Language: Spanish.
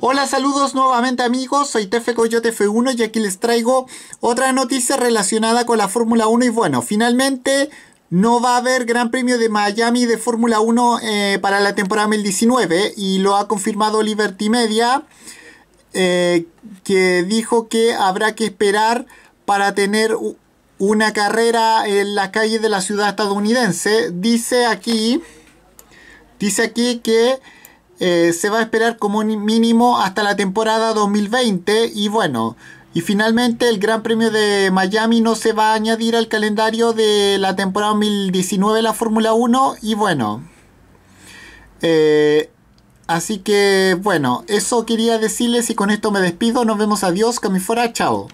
Hola, saludos nuevamente amigos, soy Tefe Coyote F1 y aquí les traigo otra noticia relacionada con la Fórmula 1 y bueno, finalmente no va a haber Gran Premio de Miami de Fórmula 1 eh, para la temporada 2019 y lo ha confirmado Liberty Media eh, que dijo que habrá que esperar para tener una carrera en la calle de la ciudad estadounidense. Dice aquí, dice aquí que eh, se va a esperar como mínimo hasta la temporada 2020 y bueno, y finalmente el Gran Premio de Miami no se va a añadir al calendario de la temporada 2019 de la Fórmula 1 y bueno. Eh, así que bueno, eso quería decirles y con esto me despido. Nos vemos, adiós, Camifora, chao.